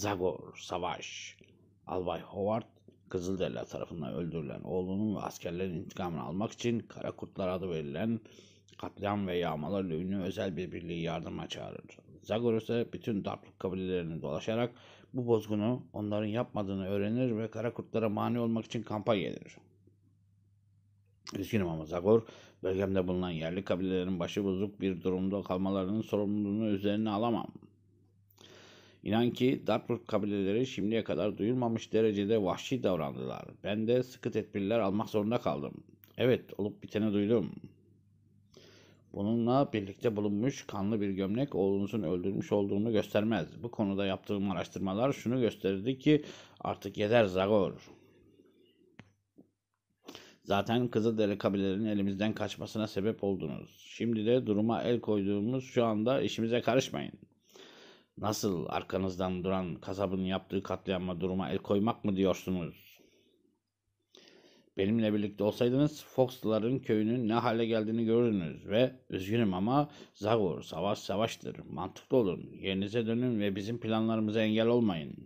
Zagor Savaş. Albay Howard Kızılderililer tarafından öldürülen oğlunun ve askerlerin intikamını almak için Kara Kurtlar adı verilen katliam ve yağmalar ünlü özel bir birliği yardıma çağırır. Zagor ise bütün Dartlık kabilelerini dolaşarak bu bozgunu onların yapmadığını öğrenir ve Kara Kurtlara mani olmak için kampa gelir. Üzgünüm ama Zagor, bölgemde bulunan yerli kabilelerin başı bozuk bir durumda kalmalarının sorumluluğunu üzerine alamam. İnan ki Dartford kabileleri şimdiye kadar duyulmamış derecede vahşi davrandılar. Ben de sıkı tedbirler almak zorunda kaldım. Evet, olup biteni duydum. Bununla birlikte bulunmuş kanlı bir gömlek oğlunuzun öldürmüş olduğunu göstermez. Bu konuda yaptığım araştırmalar şunu gösterdi ki artık yeter Zagor. Zaten Kızılderili kabilelerin elimizden kaçmasına sebep oldunuz. Şimdi de duruma el koyduğumuz şu anda işimize karışmayın. Nasıl arkanızdan duran kasabın yaptığı katliama duruma el koymak mı diyorsunuz? Benimle birlikte olsaydınız Fox'ların köyünün ne hale geldiğini görürdünüz ve üzgünüm ama zavur, savaş savaştır. Mantıklı olun. Yerinize dönün ve bizim planlarımıza engel olmayın.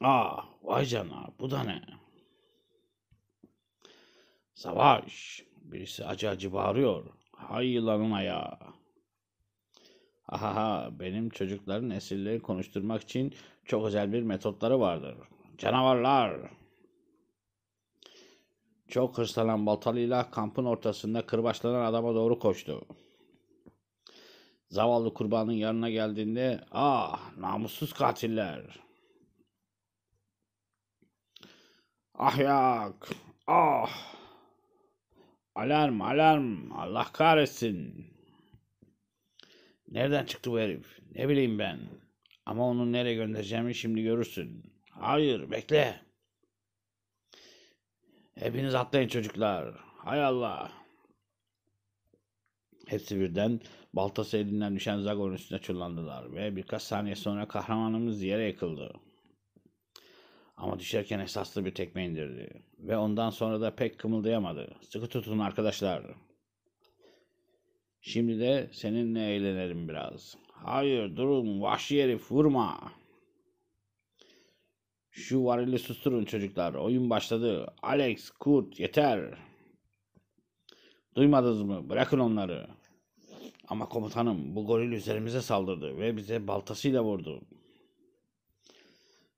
Aa, ah, vay cana bu da ne? Savaş. Birisi acı acı bağırıyor. Hay yılanın ayağı. Ahaha benim çocukların esirleri konuşturmak için çok özel bir metotları vardır. Canavarlar! Çok hırslanan baltalıyla kampın ortasında kırbaçlanan adama doğru koştu. Zavallı kurbanın yanına geldiğinde ah namussuz katiller. Ah yak, ah alarm alarm Allah kahretsin. Nereden çıktı bu herif? Ne bileyim ben. Ama onu nereye göndereceğimi şimdi görürsün. Hayır bekle. Hepiniz atlayın çocuklar. Hay Allah. Hepsi birden baltası elinden düşen Zagon üstüne çullandılar ve birkaç saniye sonra kahramanımız yere yıkıldı. Ama düşerken esaslı bir tekme indirdi ve ondan sonra da pek kımıldayamadı. Sıkı tutun arkadaşlar.'' Şimdi de seninle eğlenelim biraz. Hayır durun vahşi herif vurma. Şu varili susturun çocuklar. Oyun başladı. Alex, Kurt yeter. Duymadınız mı? Bırakın onları. Ama komutanım bu goril üzerimize saldırdı ve bize baltasıyla vurdu.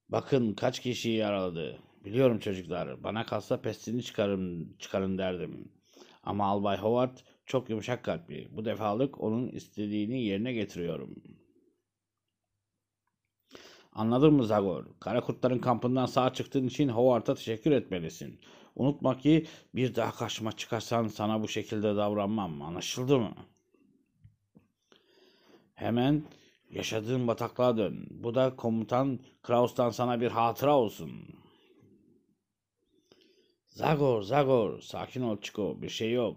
Bakın kaç kişiyi yaraladı. Biliyorum çocuklar bana kalsa pestini çıkarım, çıkarın derdim. Ama Albay Howard çok yumuşak kalpli. Bu defalık onun istediğini yerine getiriyorum. Anladın mı Zagor? Kara kurtların kampından sağ çıktığın için Howard'a teşekkür etmelisin. Unutma ki bir daha karşıma çıkarsan sana bu şekilde davranmam. Anlaşıldı mı? Hemen yaşadığın bataklığa dön. Bu da komutan Kraus'tan sana bir hatıra olsun. Zagor, Zagor, sakin ol Çiko, bir şey yok.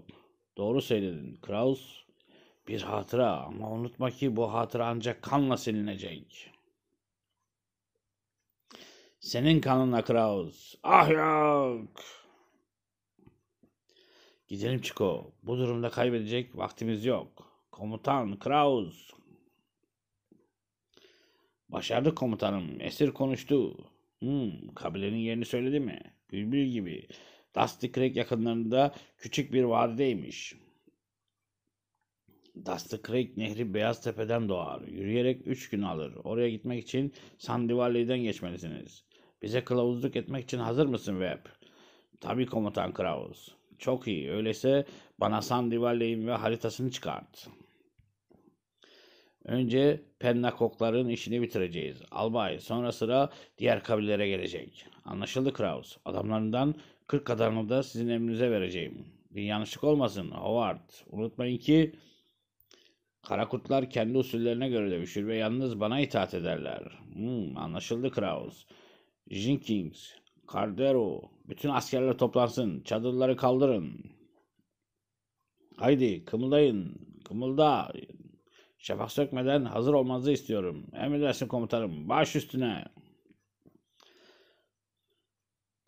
Doğru söyledin Kraus. Bir hatıra ama unutma ki bu hatıra ancak kanla silinecek. Senin kanınla Kraus. Ah yok. Gidelim Çiko. Bu durumda kaybedecek vaktimiz yok. Komutan Kraus. Başardık komutanım. Esir konuştu. Hmm, kabilenin yerini söyledi mi? Bülbül gibi. Dusty Creek yakınlarında küçük bir vadideymiş. Dusty Creek nehri Beyaz Tepe'den doğar. Yürüyerek 3 gün alır. Oraya gitmek için Sandy Valley'den geçmelisiniz. Bize kılavuzluk etmek için hazır mısın Webb? Tabii komutan Kraus. Çok iyi. Öyleyse bana Sandy Valley'in ve haritasını çıkart. Önce Pennakokların işini bitireceğiz. Albay sonra sıra diğer kabilelere gelecek. Anlaşıldı Kraus. Adamlarından 40 kadarını da sizin emrinize vereceğim. Bir yanlışlık olmasın Howard. Unutmayın ki Kara Karakurtlar kendi usullerine göre dövüşür ve yalnız bana itaat ederler. Hmm, anlaşıldı Kraus. Jenkins, Cardero, bütün askerler toplansın. Çadırları kaldırın. Haydi kımıldayın, kımılda. Şafak sökmeden hazır olmanızı istiyorum. Emredersin komutanım. Baş üstüne.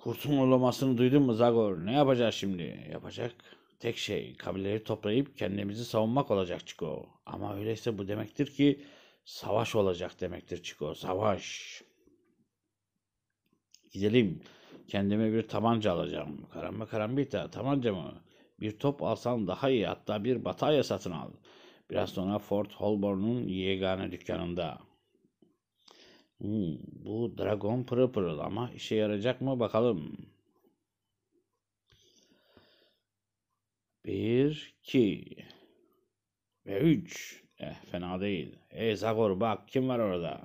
Kurtulmamasını duydun mu Zagor? Ne yapacak şimdi? Yapacak tek şey kabileleri toplayıp kendimizi savunmak olacak Çiko. Ama öyleyse bu demektir ki savaş olacak demektir Çiko. Savaş. Gidelim. Kendime bir tabanca alacağım. Karamba karambita tabanca mı? Bir top alsan daha iyi. Hatta bir batarya satın al. Biraz sonra Fort Holborn'un yegane dükkanında. Hmm, bu dragon pırıl pırıl ama işe yarayacak mı bakalım. 1, 2 ve 3. Eh fena değil. Hey Zagor bak kim var orada?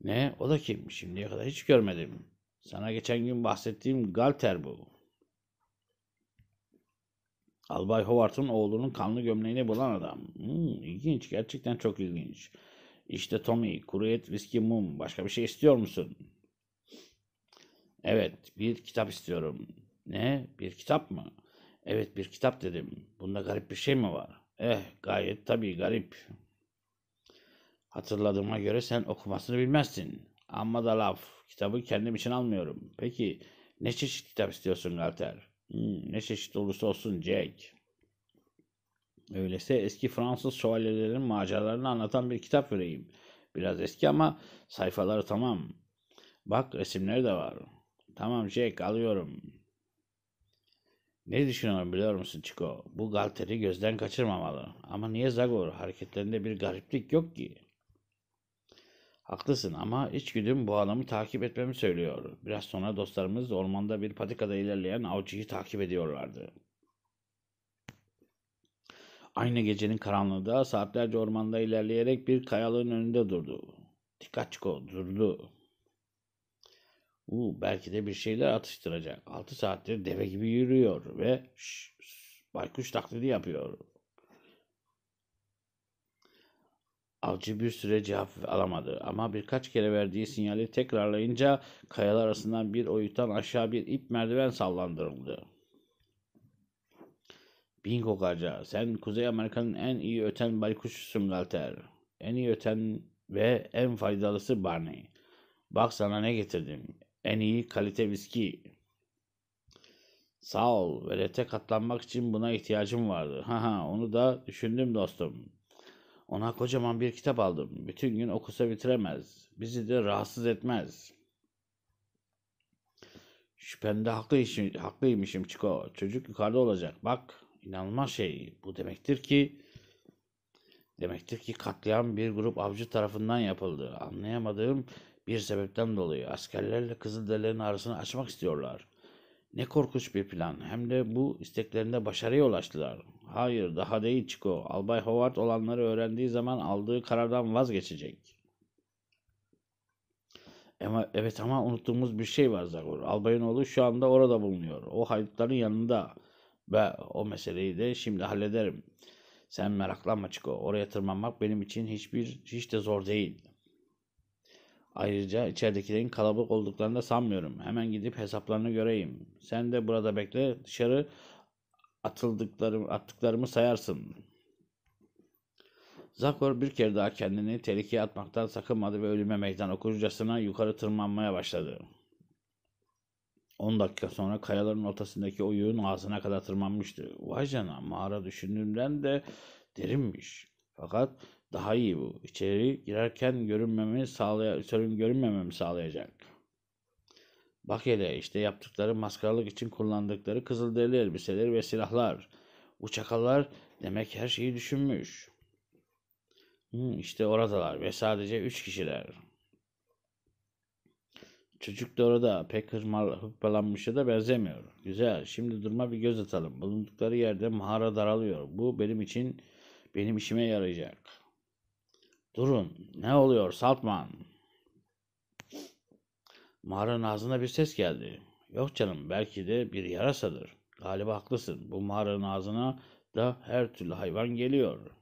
Ne? O da kim? Şimdiye kadar hiç görmedim. Sana geçen gün bahsettiğim Galter bu. Albay Howard'ın oğlunun kanlı gömleğini bulan adam. Hmm, ilginç. Gerçekten çok ilginç. İşte Tommy, kuru et, viski, mum. Başka bir şey istiyor musun? Evet, bir kitap istiyorum. Ne? Bir kitap mı? Evet, bir kitap dedim. Bunda garip bir şey mi var? Eh, gayet tabii garip. Hatırladığıma göre sen okumasını bilmezsin. Amma da laf. Kitabı kendim için almıyorum. Peki ne çeşit kitap istiyorsun Galter? Hmm, ne çeşit olursa olsun Jack. Öyleyse eski Fransız şövalyelerin maceralarını anlatan bir kitap vereyim. Biraz eski ama sayfaları tamam. Bak resimleri de var. Tamam Jack alıyorum. Ne düşünüyorum biliyor musun Chico? Bu Galter'i gözden kaçırmamalı. Ama niye Zagor? Hareketlerinde bir gariplik yok ki. Haklısın ama içgüdüm bu adamı takip etmemi söylüyor. Biraz sonra dostlarımız ormanda bir patikada ilerleyen avcıyı takip ediyorlardı. Aynı gecenin karanlığında saatlerce ormanda ilerleyerek bir kayalığın önünde durdu. Tikaçko durdu. Uu, belki de bir şeyler atıştıracak. Altı saattir deve gibi yürüyor ve şş, baykuş taklidi yapıyor. Avcı bir süre cevap alamadı ama birkaç kere verdiği sinyali tekrarlayınca kayalar arasından bir oyuktan aşağı bir ip merdiven sallandırıldı. Bingo Garca, sen Kuzey Amerika'nın en iyi öten baykuşusun Galter. En iyi öten ve en faydalısı Barney. Bak sana ne getirdim. En iyi kalite viski. Sağ ol. Velete katlanmak için buna ihtiyacım vardı. Haha onu da düşündüm dostum. Ona kocaman bir kitap aldım. Bütün gün okusa bitiremez. Bizi de rahatsız etmez. Şüphende haklı haklıymışım Çiko. Çocuk yukarıda olacak. Bak inanılmaz şey. Bu demektir ki demektir ki katliam bir grup avcı tarafından yapıldı. Anlayamadığım bir sebepten dolayı askerlerle Kızılderililerin arasını açmak istiyorlar. Ne korkunç bir plan. Hem de bu isteklerinde başarıya ulaştılar. Hayır daha değil Chico. Albay Howard olanları öğrendiği zaman aldığı karardan vazgeçecek. Ama, evet ama unuttuğumuz bir şey var Zagor. Albayın oğlu şu anda orada bulunuyor. O haydutların yanında. Ve o meseleyi de şimdi hallederim. Sen meraklanma çıko, Oraya tırmanmak benim için hiçbir hiç de zor değil. Ayrıca içeridekilerin kalabalık olduklarını da sanmıyorum. Hemen gidip hesaplarını göreyim. Sen de burada bekle. Dışarı atıldıklarım, attıklarımı sayarsın. Zakor bir kere daha kendini tehlikeye atmaktan sakınmadı ve ölüme meydan okurcasına yukarı tırmanmaya başladı. 10 dakika sonra kayaların ortasındaki o yığın ağzına kadar tırmanmıştı. Vay cana mağara düşündüğümden de derinmiş. Fakat daha iyi bu. İçeri girerken görünmememi sağlaya sorun görünmememi sağlayacak. Bak hele işte yaptıkları maskaralık için kullandıkları kızılderili elbiseler ve silahlar. Bu çakallar demek her şeyi düşünmüş. Hmm, işte oradalar ve sadece üç kişiler. Çocuk da orada pek hırpalanmışa da benzemiyor. Güzel. Şimdi duruma bir göz atalım. Bulundukları yerde mağara daralıyor. Bu benim için benim işime yarayacak. Durun. Ne oluyor Saltman? Mağaranın ağzına bir ses geldi. Yok canım belki de bir yarasadır. Galiba haklısın. Bu mağaranın ağzına da her türlü hayvan geliyor.''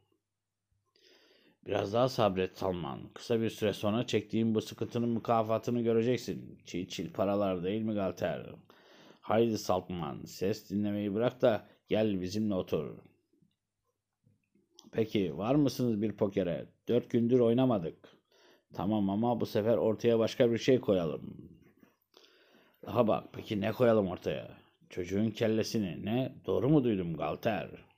Biraz daha sabret Salman. Kısa bir süre sonra çektiğin bu sıkıntının mükafatını göreceksin. Çil çil paralar değil mi Galter? Haydi Salman ses dinlemeyi bırak da gel bizimle otur. Peki var mısınız bir pokere? Dört gündür oynamadık. Tamam ama bu sefer ortaya başka bir şey koyalım. Daha bak peki ne koyalım ortaya? Çocuğun kellesini ne? Doğru mu duydum Galter?''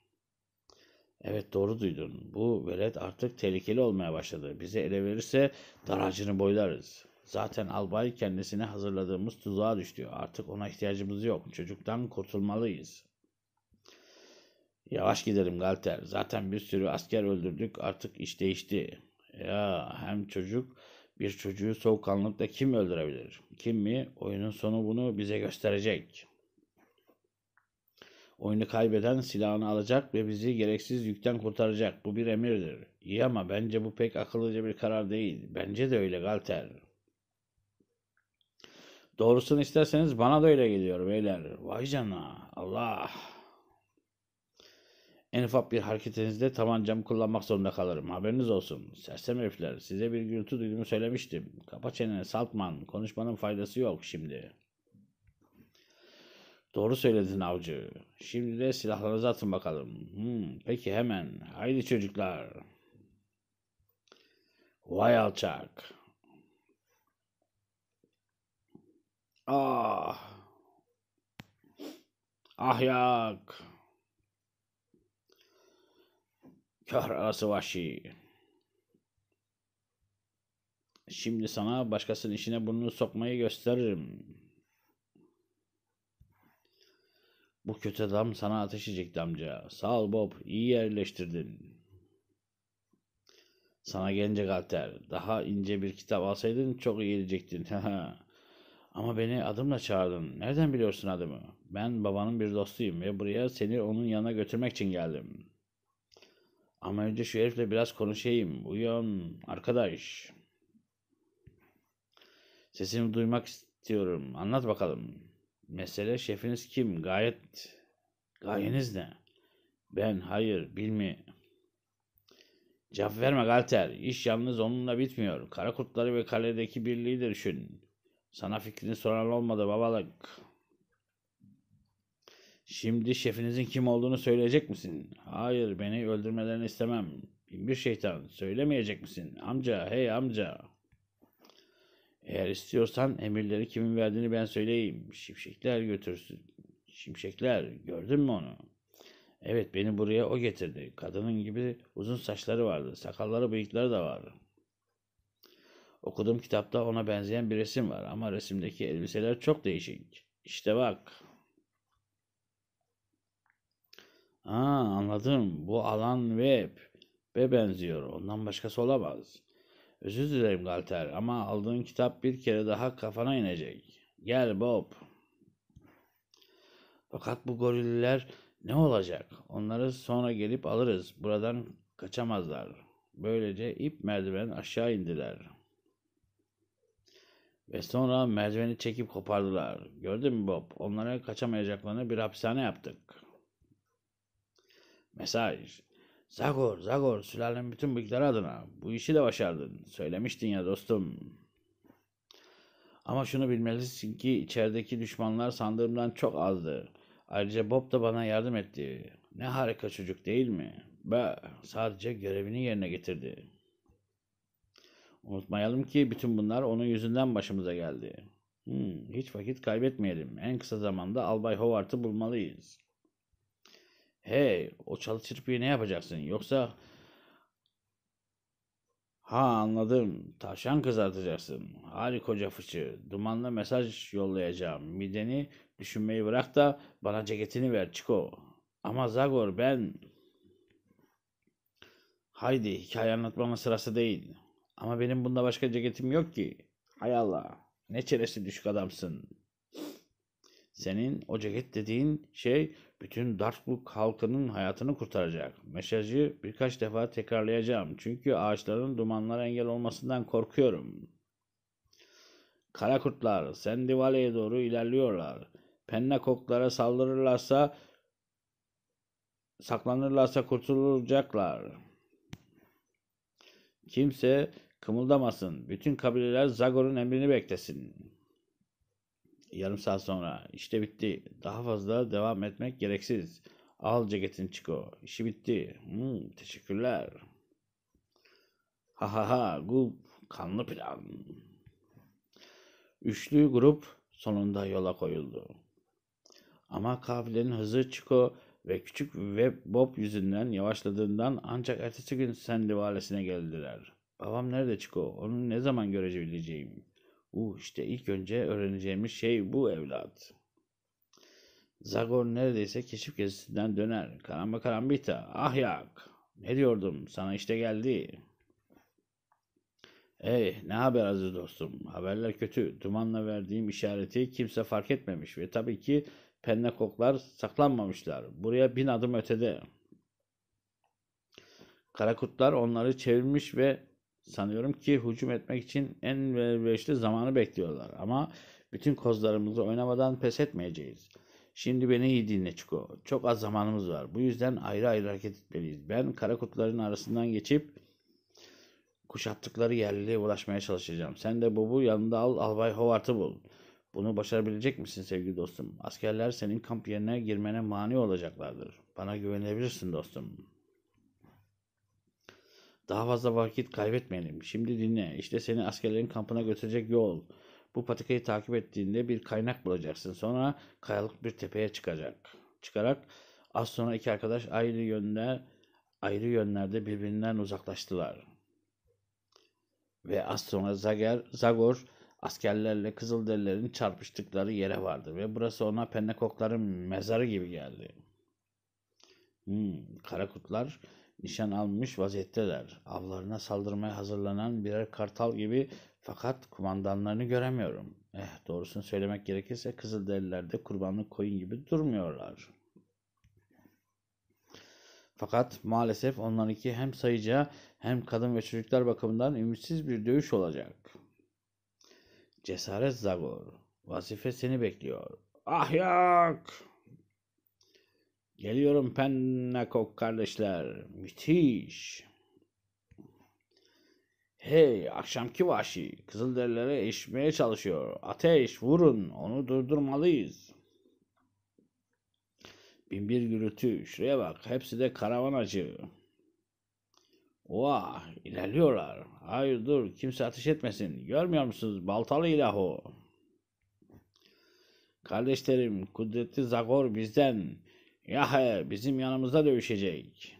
Evet doğru duydun. Bu velet artık tehlikeli olmaya başladı. Bizi ele verirse daracını boylarız. Zaten albay kendisine hazırladığımız tuzağa düştü. Artık ona ihtiyacımız yok. Çocuktan kurtulmalıyız. Yavaş gidelim Galter. Zaten bir sürü asker öldürdük. Artık iş değişti. Ya hem çocuk bir çocuğu soğukkanlıkla kim öldürebilir? Kim mi? Oyunun sonu bunu bize gösterecek.'' Oyunu kaybeden silahını alacak ve bizi gereksiz yükten kurtaracak. Bu bir emirdir. İyi ama bence bu pek akıllıca bir karar değil. Bence de öyle Galter. Doğrusunu isterseniz bana da öyle geliyor beyler. Vay canına. Allah. En ufak bir hareketinizde tabancamı kullanmak zorunda kalırım. Haberiniz olsun. Sersem herifler size bir gürültü duyduğumu söylemiştim. Kapa çeneni Saltman. Konuşmanın faydası yok şimdi.'' Doğru söyledin avcı. Şimdi de silahlarınızı atın bakalım. Hmm, peki hemen. Haydi çocuklar. Vay alçak. Ah. Ah Ahyak. Kör arası vahşi. Şimdi sana başkasının işine burnunu sokmayı gösteririm. Bu kötü adam sana ateş edecekti amca. Sağ ol Bob. İyi yerleştirdin. Sana gelince Galter. Daha ince bir kitap alsaydın çok iyi edecektin. Ama beni adımla çağırdın. Nereden biliyorsun adımı? Ben babanın bir dostuyum ve buraya seni onun yanına götürmek için geldim. Ama önce şu herifle biraz konuşayım. Uyan arkadaş. Sesini duymak istiyorum. Anlat bakalım. Mesele şefiniz kim? Gayet gayeniz ne? Ben hayır bilmi. Cevap verme Galter. İş yalnız onunla bitmiyor. Kara kurtları ve kaledeki birliği de düşün. Sana fikrini soran olmadı babalık. Şimdi şefinizin kim olduğunu söyleyecek misin? Hayır beni öldürmelerini istemem. Bin bir şeytan söylemeyecek misin? Amca hey amca. Eğer istiyorsan emirleri kimin verdiğini ben söyleyeyim. Şimşekler götürsün. Şimşekler gördün mü onu? Evet beni buraya o getirdi. Kadının gibi uzun saçları vardı. Sakalları bıyıkları da vardı. Okuduğum kitapta ona benzeyen bir resim var ama resimdeki elbiseler çok değişik. İşte bak. Aa anladım. Bu alan web. Ve benziyor. Ondan başkası olamaz. Özür dilerim Galter ama aldığın kitap bir kere daha kafana inecek. Gel Bob. Fakat bu goriller ne olacak? Onları sonra gelip alırız. Buradan kaçamazlar. Böylece ip merdiven aşağı indiler. Ve sonra merdiveni çekip kopardılar. Gördün mü Bob? Onlara kaçamayacaklarını bir hapishane yaptık. Mesaj. Zagor, Zagor, sülalenin bütün büyükleri adına. Bu işi de başardın. Söylemiştin ya dostum. Ama şunu bilmelisin ki içerideki düşmanlar sandığımdan çok azdı. Ayrıca Bob da bana yardım etti. Ne harika çocuk değil mi? Be, sadece görevini yerine getirdi. Unutmayalım ki bütün bunlar onun yüzünden başımıza geldi. Hmm, hiç vakit kaybetmeyelim. En kısa zamanda Albay Howard'ı bulmalıyız. Hey o çalı çırpıyı ne yapacaksın yoksa... Ha anladım. Tavşan kızartacaksın. Harika koca fıçı. Dumanla mesaj yollayacağım. Mideni düşünmeyi bırak da bana ceketini ver Çiko. Ama Zagor ben... Haydi hikaye anlatmama sırası değil. Ama benim bunda başka ceketim yok ki. Hay Allah. Ne çeresi düşük adamsın. Senin o ceket dediğin şey bütün Dartburg halkının hayatını kurtaracak. Mesajı birkaç defa tekrarlayacağım. Çünkü ağaçların dumanlara engel olmasından korkuyorum. Kara kurtlar Sandy Valley'e doğru ilerliyorlar. Penna koklara saldırırlarsa saklanırlarsa kurtulacaklar. Kimse kımıldamasın. Bütün kabileler Zagor'un emrini beklesin yarım saat sonra. İşte bitti. Daha fazla devam etmek gereksiz. Al ceketin Çiko. İşi bitti. Hmm, teşekkürler. Ha ha ha. Gulp. Kanlı plan. Üçlü grup sonunda yola koyuldu. Ama kafilenin hızı Çiko ve küçük Web Bob yüzünden yavaşladığından ancak ertesi gün Sandy valesine geldiler. Babam nerede Çiko? Onu ne zaman görebileceğim?'' Uh işte ilk önce öğreneceğimiz şey bu evlat. Zagor neredeyse keşif gezisinden döner. Karamba karambita. Ah yak. Ne diyordum? Sana işte geldi. Ey ne haber aziz dostum? Haberler kötü. Dumanla verdiğim işareti kimse fark etmemiş ve tabii ki penne koklar saklanmamışlar. Buraya bin adım ötede. Karakutlar onları çevirmiş ve Sanıyorum ki hücum etmek için en elverişli zamanı bekliyorlar. Ama bütün kozlarımızı oynamadan pes etmeyeceğiz. Şimdi beni iyi dinle Çiko. Çok az zamanımız var. Bu yüzden ayrı ayrı hareket etmeliyiz. Ben kara kutuların arasından geçip kuşattıkları yerliliğe ulaşmaya çalışacağım. Sen de Bob'u yanında al Albay Howard'ı bul. Bunu başarabilecek misin sevgili dostum? Askerler senin kamp yerine girmene mani olacaklardır. Bana güvenebilirsin dostum. Daha fazla vakit kaybetmeyelim. Şimdi dinle. İşte seni askerlerin kampına götürecek yol. Bu patikayı takip ettiğinde bir kaynak bulacaksın. Sonra kayalık bir tepeye çıkacak. Çıkarak az sonra iki arkadaş ayrı yönler ayrı yönlerde birbirinden uzaklaştılar. Ve az sonra Zager, Zagor askerlerle Kızılderililerin çarpıştıkları yere vardı ve burası ona Pennekokların mezarı gibi geldi. Hmm, Karakutlar nişan almış vaziyetteler. Avlarına saldırmaya hazırlanan birer kartal gibi fakat kumandanlarını göremiyorum. Eh doğrusunu söylemek gerekirse Kızılderililer de kurbanlık koyun gibi durmuyorlar. Fakat maalesef onlarınki hem sayıca hem kadın ve çocuklar bakımından ümitsiz bir dövüş olacak. Cesaret Zagor. Vazife seni bekliyor. Ah yok! Geliyorum Pennakok kardeşler. Müthiş. Hey akşamki vahşi Kızılderililere erişmeye çalışıyor. Ateş vurun onu durdurmalıyız. Binbir gürültü şuraya bak hepsi de karavan acı. Oha ilerliyorlar. Hayır dur kimse ateş etmesin. Görmüyor musunuz baltalı ilahı. Kardeşlerim kudretli Zagor bizden. Yahe bizim yanımızda dövüşecek.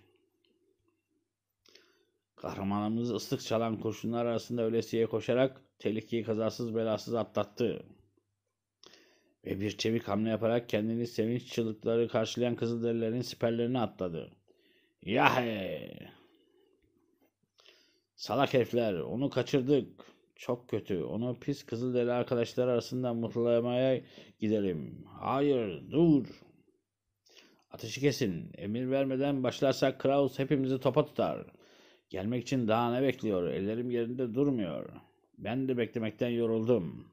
Kahramanımız ıslık çalan kurşunlar arasında ölesiye koşarak tehlikeyi kazasız belasız atlattı. Ve bir çevik hamle yaparak kendini sevinç çığlıkları karşılayan Kızılderililerin siperlerini atladı. Yahe! Salak herifler onu kaçırdık. Çok kötü. Onu pis kızıl Kızılderili arkadaşlar arasında mutlamaya gidelim. Hayır dur. Ateşi kesin. Emir vermeden başlarsak Kraus hepimizi topa tutar. Gelmek için daha ne bekliyor? Ellerim yerinde durmuyor. Ben de beklemekten yoruldum.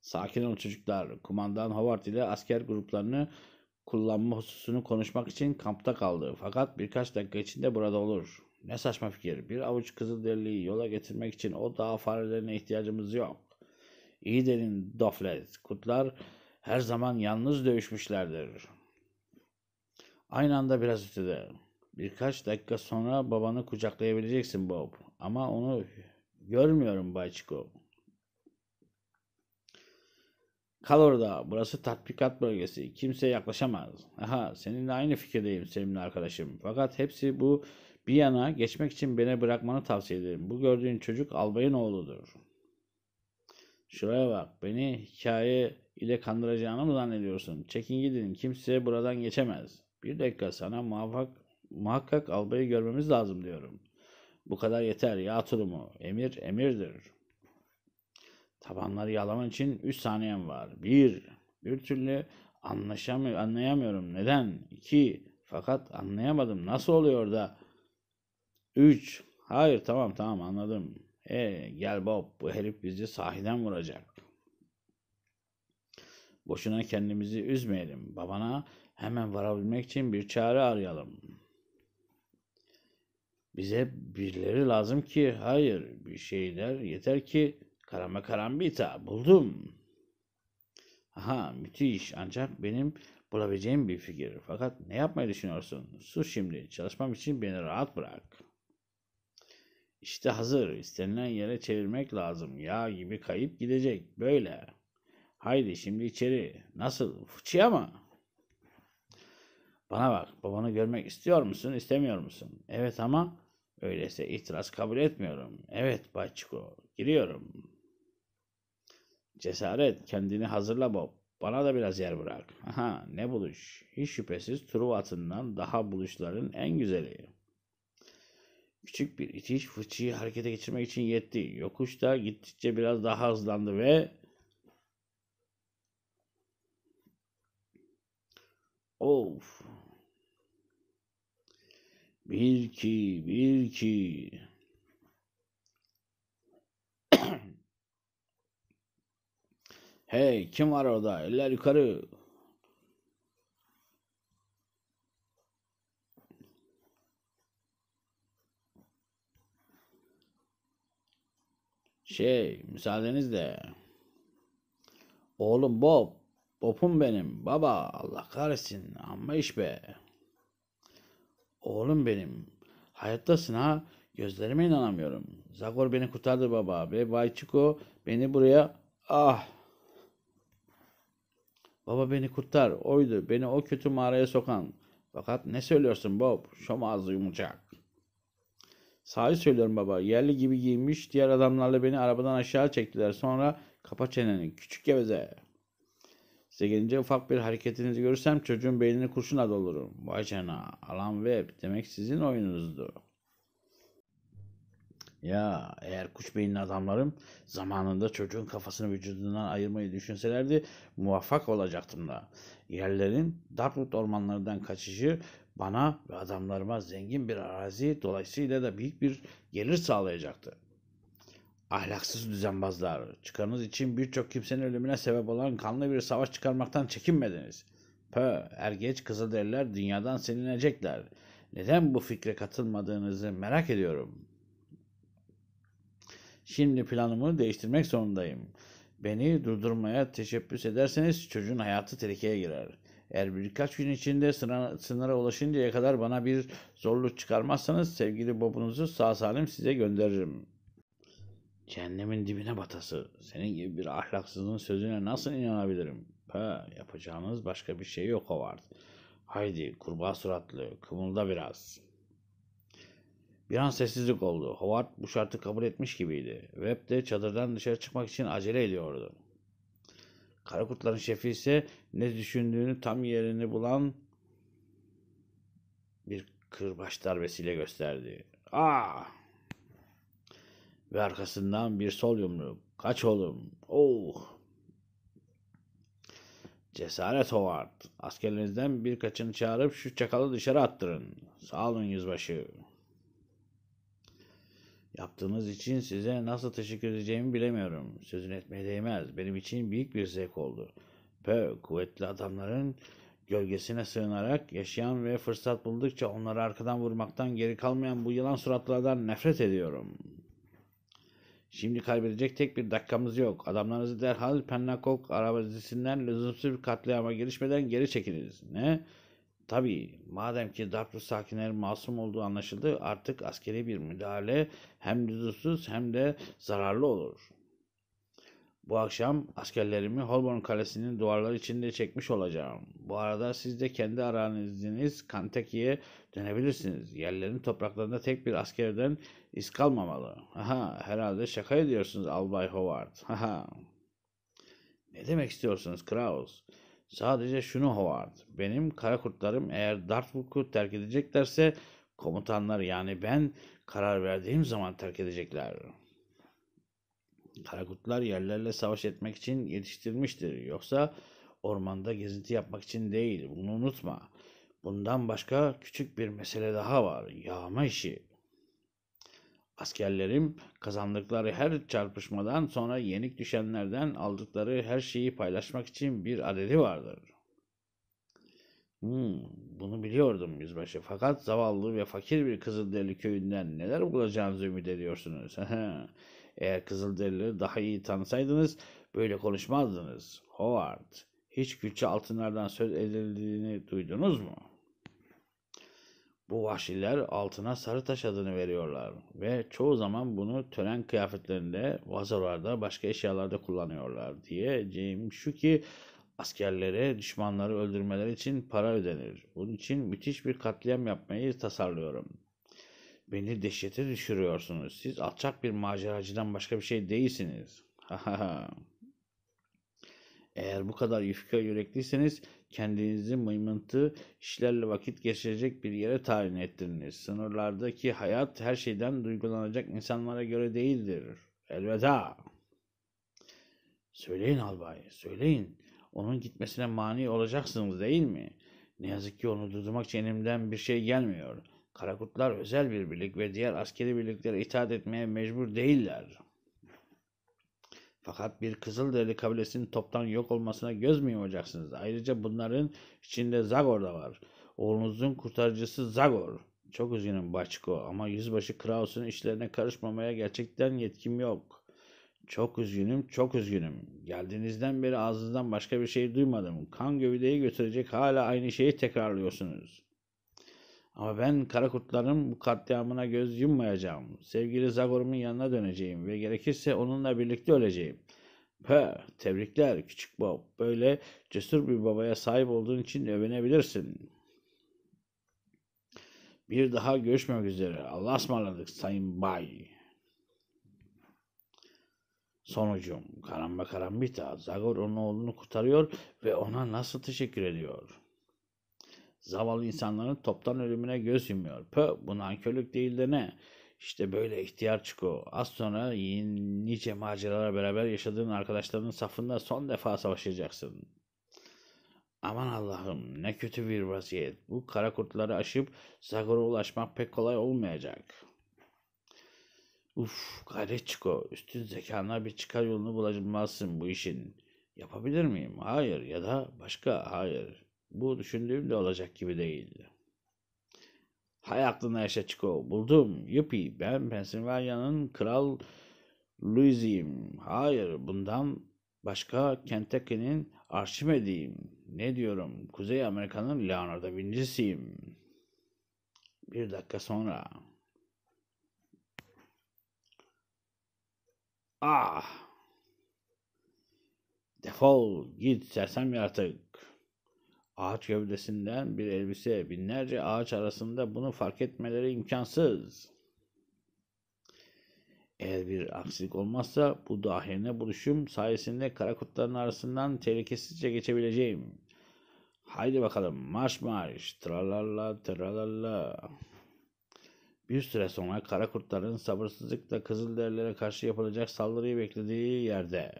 Sakin ol çocuklar. Kumandan Howard ile asker gruplarını kullanma hususunu konuşmak için kampta kaldı. Fakat birkaç dakika içinde burada olur. Ne saçma fikir. Bir avuç Kızılderili'yi yola getirmek için o dağ farelerine ihtiyacımız yok. İyi derin Doflet. Kutlar her zaman yalnız dövüşmüşlerdir. Aynı anda biraz ötede. Birkaç dakika sonra babanı kucaklayabileceksin Bob. Ama onu görmüyorum Bay Chico. Kal orada. Burası tatbikat bölgesi. Kimse yaklaşamaz. Aha seninle aynı fikirdeyim sevimli arkadaşım. Fakat hepsi bu bir yana geçmek için beni bırakmanı tavsiye ederim. Bu gördüğün çocuk albayın oğludur. Şuraya bak. Beni hikaye ile kandıracağını mı zannediyorsun? Çekin gidin. Kimse buradan geçemez. Bir dakika sana muhakkak, muhakkak albayı görmemiz lazım diyorum. Bu kadar yeter. Ya turumu. Emir emirdir. Tabanları yalaman için 3 saniyem var. 1. Bir türlü anlaşamıyorum. anlayamıyorum. Neden? 2. Fakat anlayamadım. Nasıl oluyor da? 3. Hayır tamam tamam anladım. E gel Bob bu herif bizi sahiden vuracak. Boşuna kendimizi üzmeyelim. Babana hemen varabilmek için bir çare arayalım. Bize birileri lazım ki hayır bir şeyler yeter ki karama karambita buldum. Aha müthiş ancak benim bulabileceğim bir fikir. Fakat ne yapmayı düşünüyorsun? Sus şimdi çalışmam için beni rahat bırak. İşte hazır istenilen yere çevirmek lazım. Yağ gibi kayıp gidecek böyle. Haydi şimdi içeri. Nasıl? Fıçıya mı? Bana bak. Babanı görmek istiyor musun? istemiyor musun? Evet ama öyleyse itiraz kabul etmiyorum. Evet Bay Giriyorum. Cesaret. Kendini hazırla Bob. Bana da biraz yer bırak. Aha ne buluş. Hiç şüphesiz Truva atından daha buluşların en güzeli. Küçük bir itiş fıçıyı harekete geçirmek için yetti. Yokuşta gittikçe biraz daha hızlandı ve Of. Bir ki, bir ki. hey kim var orada? Eller yukarı. Şey, müsaadenizle. Oğlum Bob, Popum benim baba Allah kahretsin amma iş be. Oğlum benim hayattasın ha gözlerime inanamıyorum. Zagor beni kurtardı baba ve Bay beni buraya ah. Baba beni kurtar oydu beni o kötü mağaraya sokan. Fakat ne söylüyorsun Bob şom ağzı yumacak Sahi söylüyorum baba yerli gibi giymiş diğer adamlarla beni arabadan aşağı çektiler sonra kapa çeneni küçük geveze.'' Size gelince ufak bir hareketinizi görürsem çocuğun beynini kurşuna dolurum. Vay cana, alan web demek sizin oyununuzdu. Ya eğer kuş beyinli adamlarım zamanında çocuğun kafasını vücudundan ayırmayı düşünselerdi muvaffak olacaktım da. Yerlerin Darkwood ormanlarından kaçışı bana ve adamlarıma zengin bir arazi dolayısıyla da büyük bir gelir sağlayacaktı ahlaksız düzenbazlar, çıkarınız için birçok kimsenin ölümüne sebep olan kanlı bir savaş çıkarmaktan çekinmediniz. Pö, er geç derler, dünyadan silinecekler. Neden bu fikre katılmadığınızı merak ediyorum. Şimdi planımı değiştirmek zorundayım. Beni durdurmaya teşebbüs ederseniz çocuğun hayatı tehlikeye girer. Eğer birkaç gün içinde sınıra, sınıra ulaşıncaya kadar bana bir zorluk çıkarmazsanız sevgili babunuzu sağ salim size gönderirim.'' Cehennemin dibine batası. Senin gibi bir ahlaksızın sözüne nasıl inanabilirim? Ha, yapacağınız başka bir şey yok o vardı. Haydi kurbağa suratlı kımılda biraz. Bir an sessizlik oldu. Howard bu şartı kabul etmiş gibiydi. Webb de çadırdan dışarı çıkmak için acele ediyordu. Karakutların şefi ise ne düşündüğünü tam yerini bulan bir kırbaç darbesiyle gösterdi. Ah! Ve arkasından bir sol yumruk. Kaç oğlum. Oh. Cesaret Howard. Askerlerinizden birkaçını çağırıp şu çakalı dışarı attırın. Sağ olun yüzbaşı. Yaptığınız için size nasıl teşekkür edeceğimi bilemiyorum. Sözün etmeye değmez. Benim için büyük bir zevk oldu. Pö, kuvvetli adamların gölgesine sığınarak yaşayan ve fırsat buldukça onları arkadan vurmaktan geri kalmayan bu yılan suratlardan nefret ediyorum.'' Şimdi kaybedecek tek bir dakikamız yok. Adamlarınızı derhal Pennakok arabasından lüzumsuz bir katliama girişmeden geri çekiniz. Ne? Tabii madem ki Darfur sakinlerin masum olduğu anlaşıldı artık askeri bir müdahale hem lüzumsuz hem de zararlı olur. Bu akşam askerlerimi Holborn Kalesi'nin duvarları içinde çekmiş olacağım. Bu arada siz de kendi aranızınız Kanteki'ye dönebilirsiniz. Yerlerin topraklarında tek bir askerden iz kalmamalı. Aha, herhalde şaka ediyorsunuz Albay Howard. Aha. Ne demek istiyorsunuz Kraus? Sadece şunu Howard. Benim kara kurtlarım eğer Dartwood'u terk edeceklerse komutanlar yani ben karar verdiğim zaman terk edecekler. Karakutlar yerlerle savaş etmek için yetiştirilmiştir. Yoksa ormanda gezinti yapmak için değil. Bunu unutma. Bundan başka küçük bir mesele daha var. Yağma işi. Askerlerim kazandıkları her çarpışmadan sonra yenik düşenlerden aldıkları her şeyi paylaşmak için bir adedi vardır. Hmm, bunu biliyordum yüzbaşı. Fakat zavallı ve fakir bir Kızılderili köyünden neler bulacağınızı ümit ediyorsunuz. Eğer Kızılderilileri daha iyi tanısaydınız böyle konuşmazdınız. Howard, hiç Gülçe Altınlar'dan söz edildiğini duydunuz mu? Bu vahşiler altına sarı taş adını veriyorlar ve çoğu zaman bunu tören kıyafetlerinde, vazolarda, başka eşyalarda kullanıyorlar diyeceğim şu ki askerlere düşmanları öldürmeleri için para ödenir. Bunun için müthiş bir katliam yapmayı tasarlıyorum. Beni dehşete düşürüyorsunuz. Siz alçak bir maceracıdan başka bir şey değilsiniz. Eğer bu kadar yufka yürekliyseniz kendinizi mıymıntı işlerle vakit geçirecek bir yere tayin ettiriniz. Sınırlardaki hayat her şeyden duygulanacak insanlara göre değildir. Elveda. Söyleyin albay, söyleyin. Onun gitmesine mani olacaksınız değil mi? Ne yazık ki onu durdurmak için elimden bir şey gelmiyor. Karakutlar özel bir birlik ve diğer askeri birliklere itaat etmeye mecbur değiller. Fakat bir Kızılderili kabilesinin toptan yok olmasına göz mü yumacaksınız? Ayrıca bunların içinde Zagor da var. Oğlunuzun kurtarıcısı Zagor. Çok üzgünüm Başko ama yüzbaşı Kraus'un işlerine karışmamaya gerçekten yetkim yok. Çok üzgünüm, çok üzgünüm. Geldiğinizden beri ağzınızdan başka bir şey duymadım. Kan gövdeyi götürecek hala aynı şeyi tekrarlıyorsunuz. Ama ben kara kurtların bu katliamına göz yummayacağım. Sevgili Zagor'umun yanına döneceğim ve gerekirse onunla birlikte öleceğim. Pö, tebrikler küçük Bob. Böyle cesur bir babaya sahip olduğun için övünebilirsin. Bir daha görüşmek üzere. Allah'a ısmarladık Sayın Bay. Sonucum karamba karambita. Zagor onun oğlunu kurtarıyor ve ona nasıl teşekkür ediyor.'' Zavallı insanların toptan ölümüne göz yumuyor. Pö bu nankörlük değil de ne? İşte böyle ihtiyar Çiko. Az sonra nice maceralara beraber yaşadığın arkadaşlarının safında son defa savaşacaksın. Aman Allah'ım ne kötü bir vaziyet. Bu kara kurtları aşıp Zagor'a ulaşmak pek kolay olmayacak. Uf gayret Çiko. Üstün zekana bir çıkar yolunu bulamazsın bu işin. Yapabilir miyim? Hayır. Ya da başka? Hayır bu düşündüğüm olacak gibi değildi. Hay aklına yaşa Çiko. Buldum. Yupi. Ben Pensilvanya'nın kral Louis'iyim. Hayır. Bundan başka Kentucky'nin Arşimed'iyim. Ne diyorum? Kuzey Amerika'nın Leonardo Vinci'siyim. Bir dakika sonra. Ah! Defol. Git sersem yaratık. Ağaç gövdesinden bir elbise binlerce ağaç arasında bunu fark etmeleri imkansız. Eğer bir aksilik olmazsa bu dahirine buluşum sayesinde kara kurtların arasından tehlikesizce geçebileceğim. Haydi bakalım marş marş tralala tralala. Bir süre sonra kara kurtların sabırsızlıkla kızılderilere karşı yapılacak saldırıyı beklediği yerde.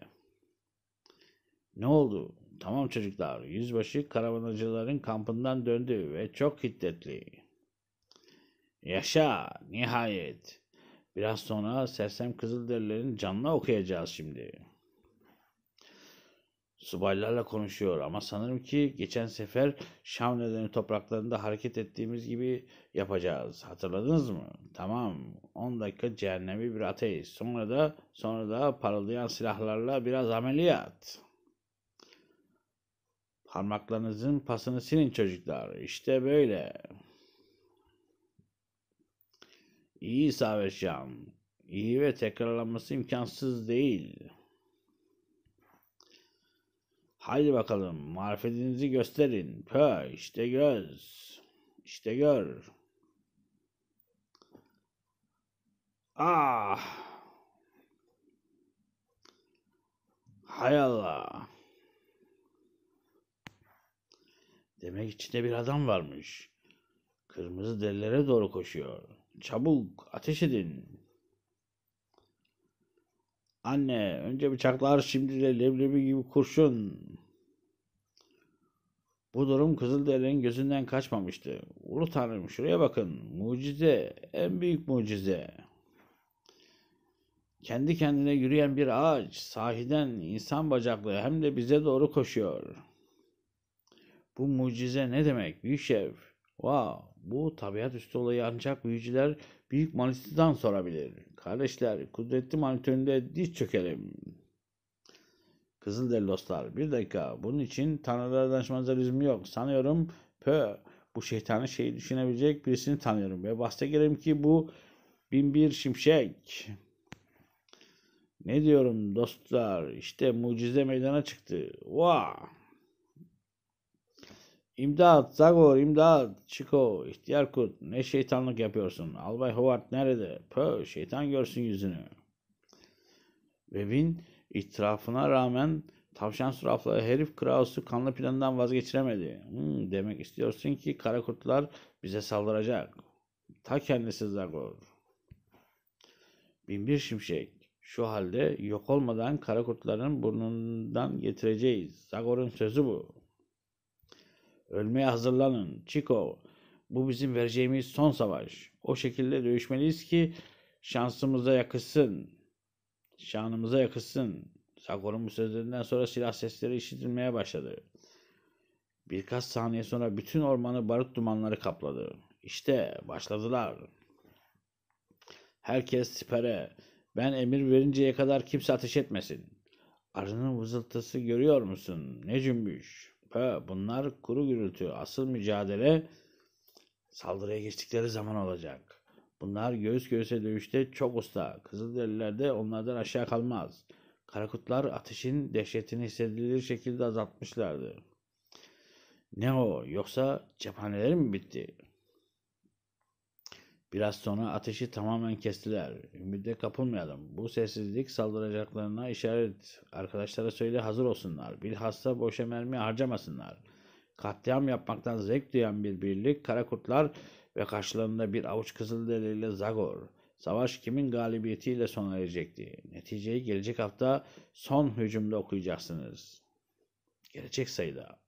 Ne oldu? Tamam çocuklar, yüzbaşı karavanacıların kampından döndü ve çok hiddetli. Yaşa, nihayet. Biraz sonra Sersem Kızılderililerin canını okuyacağız şimdi. Subaylarla konuşuyor ama sanırım ki geçen sefer Şam nedeni topraklarında hareket ettiğimiz gibi yapacağız. Hatırladınız mı? Tamam. 10 dakika cehennemi bir ateist. Sonra da sonra da parıldayan silahlarla biraz ameliyat. Parmaklarınızın pasını silin çocuklar. İşte böyle. İyi isabet İyi ve tekrarlanması imkansız değil. Haydi bakalım marifetinizi gösterin. Pö işte göz. İşte gör. Ah. Hay Allah. Demek içinde bir adam varmış. Kırmızı derilere doğru koşuyor. Çabuk ateş edin. Anne önce bıçaklar şimdi de leblebi gibi kurşun. Bu durum Kızılderililerin gözünden kaçmamıştı. Ulu Tanrım şuraya bakın. Mucize. En büyük mucize. Kendi kendine yürüyen bir ağaç sahiden insan bacaklı hem de bize doğru koşuyor.'' Bu mucize ne demek? Büyük şeref. Wow, bu tabiat üstü olayı ancak büyücüler büyük manitiden sorabilir. Kardeşler, kudretli manitöründe diz çökelim. Kızıl dostlar, bir dakika. Bunun için tanrılara danışmanıza lüzum yok. Sanıyorum pö, bu şeytanı şeyi düşünebilecek birisini tanıyorum. Ve bahse gelelim ki bu bin bir şimşek. Ne diyorum dostlar, İşte mucize meydana çıktı. Wow. İmdat, Zagor, imdat, Çiko, ihtiyar kurt, ne şeytanlık yapıyorsun? Albay Howard nerede? Pö, şeytan görsün yüzünü. Web'in itirafına rağmen tavşan suraflı herif Kraus'u kanlı planından vazgeçiremedi. Hmm, demek istiyorsun ki kara kurtlar bize saldıracak. Ta kendisi Zagor. Binbir şimşek. Şu halde yok olmadan kara kurtların burnundan getireceğiz. Zagor'un sözü bu. Ölmeye hazırlanın. Chico, bu bizim vereceğimiz son savaş. O şekilde dövüşmeliyiz ki şansımıza yakışsın. Şanımıza yakışsın. Sakur'un bu sözlerinden sonra silah sesleri işitilmeye başladı. Birkaç saniye sonra bütün ormanı barut dumanları kapladı. İşte başladılar. Herkes sipere. Ben emir verinceye kadar kimse ateş etmesin. Arının vızıltısı görüyor musun? Ne cümbüş şaka. Bunlar kuru gürültü. Asıl mücadele saldırıya geçtikleri zaman olacak. Bunlar göğüs göğüse dövüşte çok usta. Kızılderililer de onlardan aşağı kalmaz. Karakutlar ateşin dehşetini hissedilir şekilde azaltmışlardı. Ne o? Yoksa cephaneler mi bitti?'' Biraz sonra ateşi tamamen kestiler. Ümide kapılmayalım. Bu sessizlik saldıracaklarına işaret. Arkadaşlara söyle hazır olsunlar. Bilhassa boşa mermi harcamasınlar. Katliam yapmaktan zevk duyan bir birlik karakurtlar ve karşılarında bir avuç kızılderili Zagor. Savaş kimin galibiyetiyle sona erecekti? Neticeyi gelecek hafta son hücumda okuyacaksınız. Gelecek sayıda.